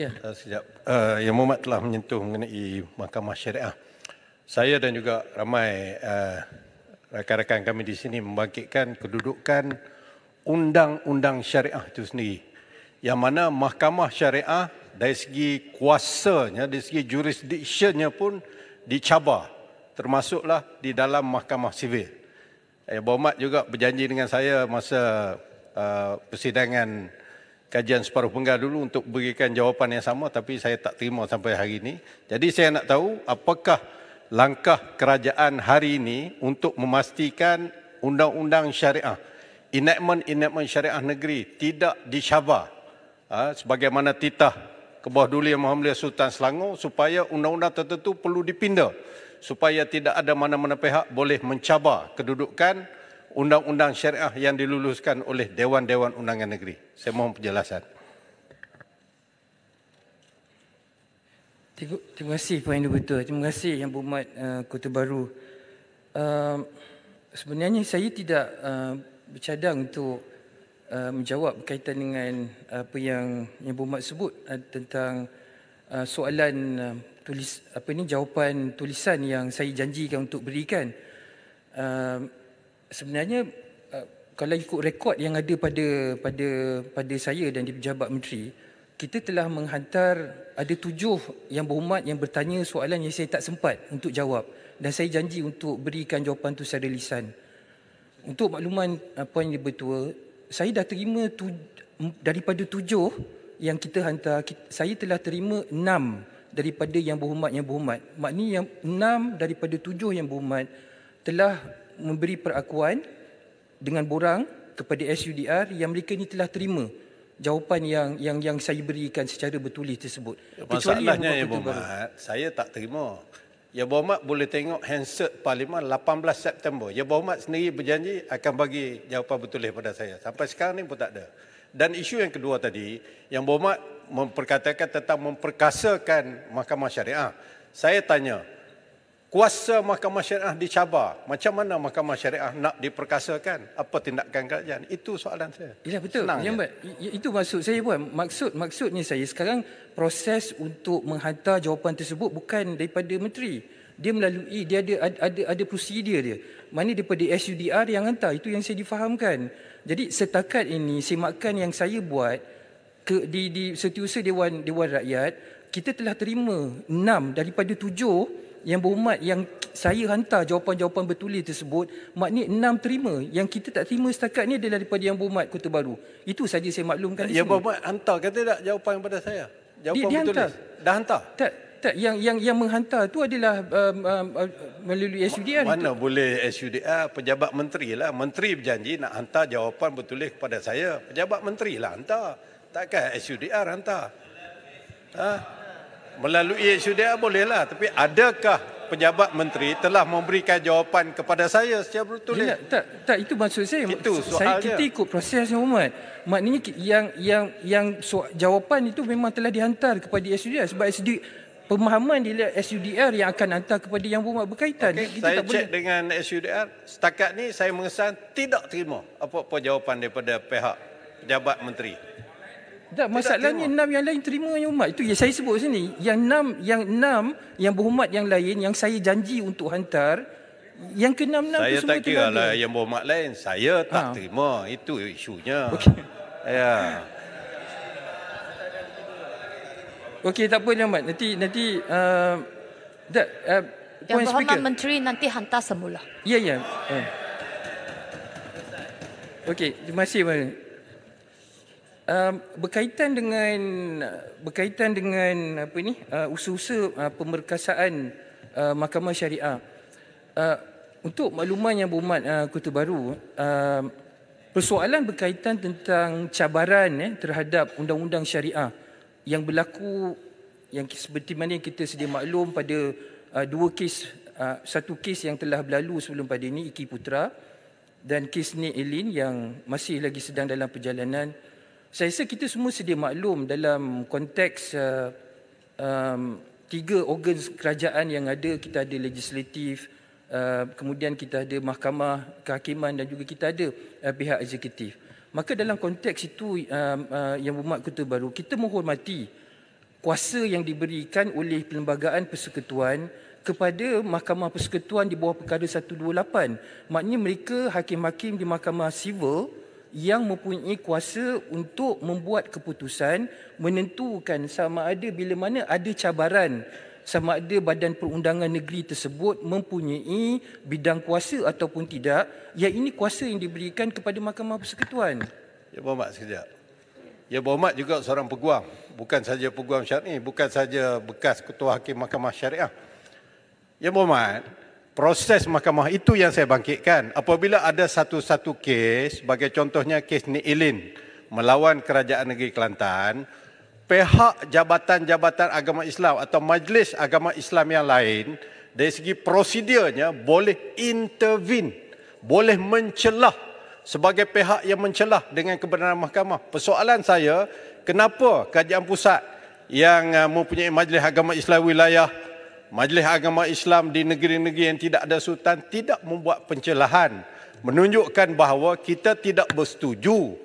Ya, uh, eh, sejak uh, eh, yang Muhammad telah menyentuh mengenai Mahkamah Syariah. Saya dan juga ramai uh, rakan-rakan kami di sini membangkitkan kedudukan undang-undang syariah itu sendiri. Yang mana Mahkamah Syariah dari segi kuasanya, dari segi jurisdiksinya pun dicabar termasuklah di dalam Mahkamah Sivil. Ayah Bomat juga berjanji dengan saya masa uh, persidangan kajian separuh penggal dulu untuk berikan jawapan yang sama tapi saya tak terima sampai hari ini. Jadi saya nak tahu apakah langkah kerajaan hari ini untuk memastikan undang-undang syariah, enactment-enactment syariah negeri tidak disyabar ha, ah, sebagaimana titah kebawah Duli Yang Maha Sultan Selangor supaya undang-undang tertentu perlu dipindah supaya tidak ada mana-mana pihak boleh mencabar kedudukan undang-undang syariah yang diluluskan oleh Dewan-Dewan Undangan Negeri? Saya mohon penjelasan. Terima kasih Puan Dr. Terima kasih Yang Berhormat uh, Kota Baru. Uh, sebenarnya saya tidak uh, bercadang untuk uh, menjawab berkaitan dengan apa yang Yang Berhormat sebut uh, tentang uh, soalan uh, tulis apa ni jawapan tulisan yang saya janjikan untuk berikan sebenarnya uh, kalau ikut rekod yang ada pada pada pada saya dan di pejabat menteri kita telah menghantar ada tujuh yang berhormat yang bertanya soalan yang saya tak sempat untuk jawab dan saya janji untuk berikan jawapan itu secara lisan untuk makluman puan yang bertua saya dah terima tu, daripada tujuh yang kita hantar saya telah terima enam daripada yang berhormat yang berhormat maknanya yang enam daripada tujuh yang berhormat telah memberi perakuan dengan borang kepada SUDR yang mereka ini telah terima jawapan yang yang yang saya berikan secara bertulis tersebut. Masalahnya Ibu Mat, saya tak terima. Ya Bomat boleh tengok handset parlimen 18 September. Ya Bomat sendiri berjanji akan bagi jawapan bertulis pada saya. Sampai sekarang ni pun tak ada. Dan isu yang kedua tadi, yang Bomat memperkatakan tentang memperkasakan Mahkamah Syariah. Saya tanya, kuasa mahkamah syariah dicabar. Macam mana mahkamah syariah nak diperkasakan? Apa tindakan kerajaan? Itu soalan saya. Ya betul. Senang ya, ya. Itu maksud saya buat. Maksud maksudnya saya sekarang proses untuk menghantar jawapan tersebut bukan daripada menteri. Dia melalui dia ada ada ada, ada prosedur dia. Mana daripada SUDR yang hantar itu yang saya difahamkan. Jadi setakat ini semakan yang saya buat ke, di di setiausaha dewan dewan rakyat kita telah terima enam daripada tujuh yang berhormat yang saya hantar jawapan-jawapan bertulis tersebut maknanya enam terima yang kita tak terima setakat ni adalah daripada yang berhormat Kota Baru itu saja saya maklumkan yang berhormat hantar kata tak jawapan kepada saya jawapan dia, dia bertulis hantar. dah hantar tak tak yang yang yang menghantar tu adalah um, um, uh, melalui SUDR mana itu. boleh SUDR pejabat menteri lah menteri berjanji nak hantar jawapan bertulis kepada saya pejabat menteri lah hantar takkan SUDR hantar ha? melalui HUDR bolehlah tapi adakah pejabat menteri telah memberikan jawapan kepada saya secara bertulis ya, tak tak itu maksud saya itu saya kita ikut prosesnya umat maknanya yang yang yang jawapan itu memang telah dihantar kepada HUDR sebab SD pemahaman dia SUDR yang akan hantar kepada yang berumat berkaitan. Okay, kita saya tak cek boleh... dengan SUDR, setakat ni saya mengesan tidak terima apa-apa jawapan daripada pihak pejabat menteri. Tak masalahnya enam yang lain terima yang umat. Itu yang saya sebut sini. Yang enam yang enam yang berhormat yang lain yang saya janji untuk hantar yang ke enam enam saya tu semua tak kira lah yang berhormat lain saya tak ha. terima itu isunya okay. ya Okey tak apa Ahmad nanti nanti uh, that, uh, yang berhormat speaker. menteri nanti hantar semula ya ya uh. Okey terima kasih banyak berkaitan dengan berkaitan dengan apa ini usus-usus eh, usaha uh, eh, pemerkasaan uh, mahkamah syariah uh, untuk makluman yang berumat uh, Kota Baru uh, persoalan berkaitan tentang cabaran eh, terhadap undang-undang syariah yang berlaku yang seperti mana yang kita sedia maklum pada uh, dua kes uh, satu kes yang telah berlalu sebelum pada ini Iki Putra dan kes ni Elin yang masih lagi sedang dalam perjalanan saya rasa kita semua sedia maklum dalam konteks uh, um, tiga organ kerajaan yang ada kita ada legislatif uh, kemudian kita ada mahkamah kehakiman dan juga kita ada uh, pihak eksekutif maka dalam konteks itu uh, uh, yang bermakna kutu baru kita menghormati kuasa yang diberikan oleh perlembagaan persekutuan kepada mahkamah persekutuan di bawah perkara 128 maknanya mereka hakim-hakim di mahkamah sivil yang mempunyai kuasa untuk membuat keputusan menentukan sama ada bila mana ada cabaran sama ada badan perundangan negeri tersebut mempunyai bidang kuasa ataupun tidak yang ini kuasa yang diberikan kepada Mahkamah Persekutuan. Ya Bomat sekejap. Ya Bomat juga seorang peguam, bukan saja peguam syar'i, bukan saja bekas ketua hakim Mahkamah Syariah. Ya Bomat, proses mahkamah itu yang saya bangkitkan apabila ada satu-satu kes sebagai contohnya kes Nik Ilin melawan kerajaan negeri Kelantan pihak jabatan-jabatan agama Islam atau majlis agama Islam yang lain dari segi prosedurnya boleh intervin, boleh mencelah sebagai pihak yang mencelah dengan kebenaran mahkamah persoalan saya kenapa kerajaan pusat yang uh, mempunyai majlis agama Islam wilayah Majlis Agama Islam di negeri-negeri yang tidak ada sultan tidak membuat pencelahan menunjukkan bahawa kita tidak bersetuju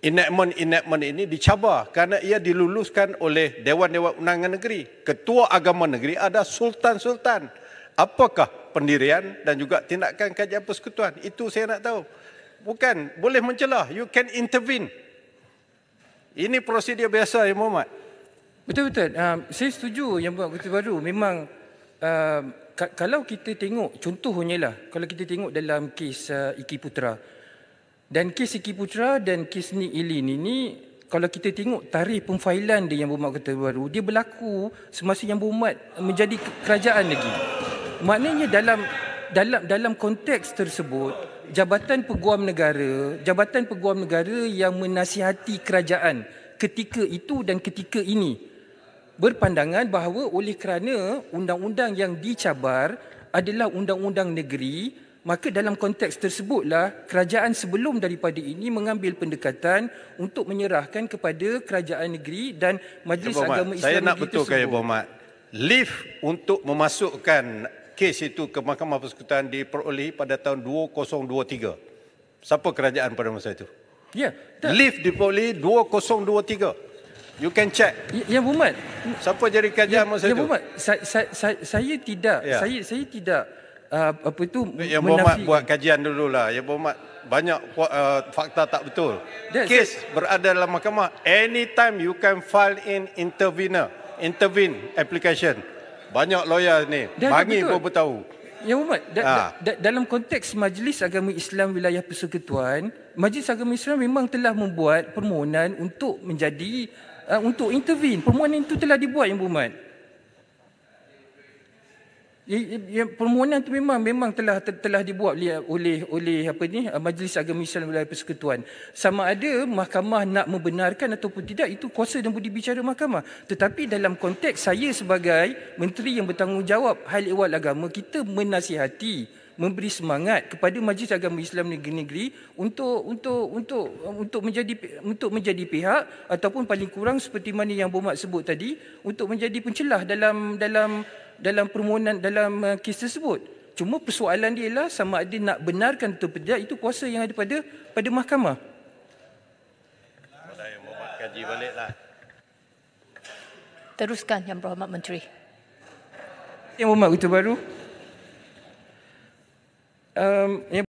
enactment-enactment ini dicabar kerana ia diluluskan oleh Dewan-Dewan Undangan Negeri. Ketua Agama Negeri ada sultan-sultan. Apakah pendirian dan juga tindakan kajian persekutuan? Itu saya nak tahu. Bukan, boleh mencelah. You can intervene. Ini prosedur biasa, ya Muhammad. Betul betul. Ah, um, saya setuju yang buat kutip baru memang um, ka- kalau kita tengok contohnya lah kalau kita tengok dalam kes uh, Iki Putra dan kes Iki Putra dan kes ni Ilin ini kalau kita tengok tarikh pemfailan dia yang buat kutip baru dia berlaku semasa yang buat menjadi kerajaan lagi. Maknanya dalam dalam dalam konteks tersebut Jabatan Peguam Negara, Jabatan Peguam Negara yang menasihati kerajaan ketika itu dan ketika ini berpandangan bahawa oleh kerana undang-undang yang dicabar adalah undang-undang negeri, maka dalam konteks tersebutlah kerajaan sebelum daripada ini mengambil pendekatan untuk menyerahkan kepada kerajaan negeri dan Majlis Agama Islam itu. Saya nak betulkan ya Bomat. Lift untuk memasukkan kes itu ke Mahkamah Persekutuan diperolehi pada tahun 2023. Siapa kerajaan pada masa itu? Ya. Lift diperolehi 2023. You can check. Ya, ya Muhammad. Siapa jadi kajian ya, masa ya, itu? Ya, Muhammad. Saya, saya, saya, tidak. Ya. Saya, saya tidak. Uh, apa itu? Ya, ya, Muhammad buat kajian dululah. Ya, Muhammad. Banyak uh, fakta tak betul. Yes. Kes berada dalam mahkamah. Anytime you can file in intervener. Intervene application. Banyak lawyer ni. Bagi pun bertahu. Ya, Muhammad. Da, ha. da, da, dalam konteks Majlis Agama Islam Wilayah Persekutuan, Majlis Agama Islam memang telah membuat permohonan untuk menjadi uh, untuk intervene. Permohonan itu telah dibuat Ibu Mat. Permohonan itu memang memang telah telah dibuat oleh oleh apa ni eh, Majlis Agama Islam Wilayah Persekutuan. Sama ada mahkamah nak membenarkan ataupun tidak itu kuasa dan budi bicara mahkamah. Tetapi dalam konteks saya sebagai menteri yang bertanggungjawab hal ehwal agama kita menasihati memberi semangat kepada Majlis Agama Islam Negeri-Negeri untuk untuk untuk untuk menjadi untuk menjadi pihak ataupun paling kurang seperti mana yang Bomak sebut tadi untuk menjadi pencelah dalam dalam dalam permohonan dalam uh, kes tersebut. Cuma persoalan dia ialah sama ada nak benarkan atau tidak itu kuasa yang ada pada pada mahkamah. Mulai Bomak kaji baliklah. Teruskan Yang Berhormat Menteri. Yang Berhormat itu Baru. Um,